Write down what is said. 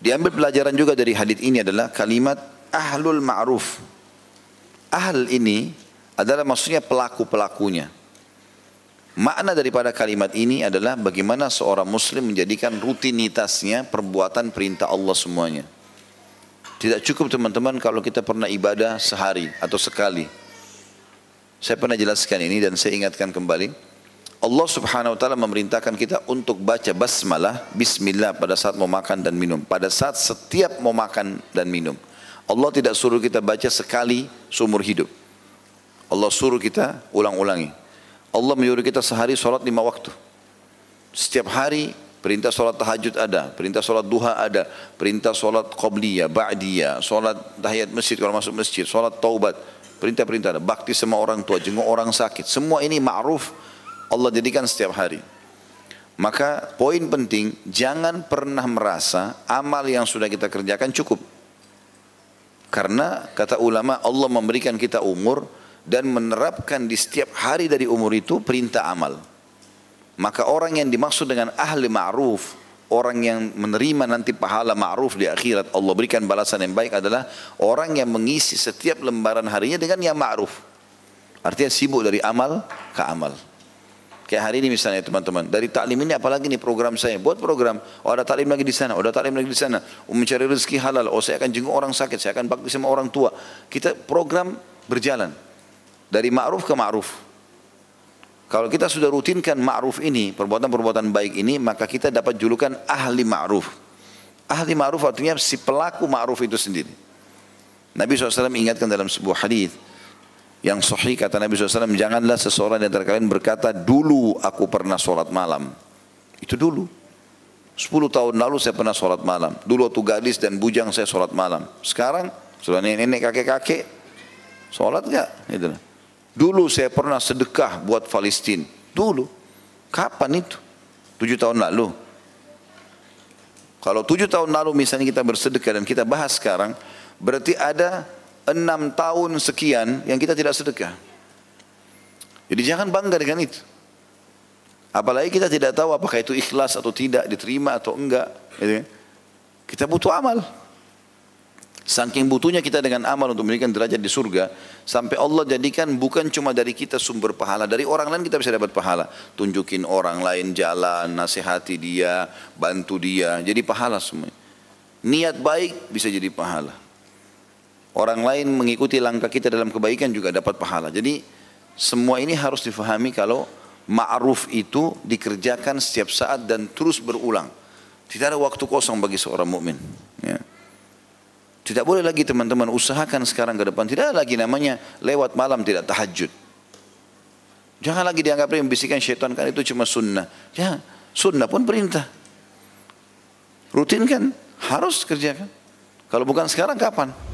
Diambil pelajaran juga dari hadis ini adalah kalimat ahlul ma'ruf. Ahl ini adalah maksudnya pelaku-pelakunya. Makna daripada kalimat ini adalah bagaimana seorang muslim menjadikan rutinitasnya perbuatan perintah Allah semuanya. Tidak cukup teman-teman kalau kita pernah ibadah sehari atau sekali. Saya pernah jelaskan ini dan saya ingatkan kembali. Allah Subhanahu wa taala memerintahkan kita untuk baca basmalah bismillah pada saat mau makan dan minum, pada saat setiap mau makan dan minum. Allah tidak suruh kita baca sekali seumur hidup. Allah suruh kita ulang-ulangi. Allah menyuruh kita sehari sholat lima waktu. Setiap hari perintah sholat tahajud ada, perintah sholat duha ada, perintah sholat qobliya, ba'diyah, sholat tahiyat masjid kalau masuk masjid, sholat taubat, perintah-perintah ada. Bakti sama orang tua, jenguk orang sakit. Semua ini ma'ruf Allah jadikan setiap hari. Maka poin penting, jangan pernah merasa amal yang sudah kita kerjakan cukup. Karena kata ulama Allah memberikan kita umur dan menerapkan di setiap hari dari umur itu perintah amal. Maka orang yang dimaksud dengan ahli ma'ruf, orang yang menerima nanti pahala ma'ruf di akhirat, Allah berikan balasan yang baik adalah orang yang mengisi setiap lembaran harinya dengan yang ma'ruf. Artinya sibuk dari amal ke amal. Kayak hari ini misalnya teman-teman, dari taklim ini apalagi nih program saya, buat program, oh ada taklim lagi di sana, oh ada taklim lagi di sana, oh, mencari rezeki halal, oh saya akan jenguk orang sakit, saya akan bakti sama orang tua. Kita program berjalan dari ma'ruf ke ma'ruf. Kalau kita sudah rutinkan ma'ruf ini, perbuatan-perbuatan baik ini, maka kita dapat julukan ahli ma'ruf. Ahli ma'ruf artinya si pelaku ma'ruf itu sendiri. Nabi SAW ingatkan dalam sebuah hadis, yang sahih kata Nabi SAW, janganlah seseorang yang antara berkata, dulu aku pernah sholat malam. Itu dulu. 10 tahun lalu saya pernah sholat malam. Dulu waktu gadis dan bujang saya sholat malam. Sekarang, sudah nenek kakek-kakek, sholat gak? Gitu. Dulu saya pernah sedekah buat Palestina. Dulu. Kapan itu? 7 tahun lalu. Kalau 7 tahun lalu misalnya kita bersedekah dan kita bahas sekarang, berarti ada enam tahun sekian yang kita tidak sedekah. Jadi jangan bangga dengan itu. Apalagi kita tidak tahu apakah itu ikhlas atau tidak, diterima atau enggak. Gitu kan. Kita butuh amal. Saking butuhnya kita dengan amal untuk memberikan derajat di surga. Sampai Allah jadikan bukan cuma dari kita sumber pahala. Dari orang lain kita bisa dapat pahala. Tunjukin orang lain jalan, nasihati dia, bantu dia. Jadi pahala semua, Niat baik bisa jadi pahala orang lain mengikuti langkah kita dalam kebaikan juga dapat pahala. Jadi semua ini harus difahami kalau ma'ruf itu dikerjakan setiap saat dan terus berulang. Tidak ada waktu kosong bagi seorang mukmin. Ya. Tidak boleh lagi teman-teman usahakan sekarang ke depan. Tidak ada lagi namanya lewat malam tidak tahajud. Jangan lagi dianggap bisikan syaitan kan itu cuma sunnah. Ya, sunnah pun perintah. Rutin kan, harus kerjakan. Kalau bukan sekarang kapan?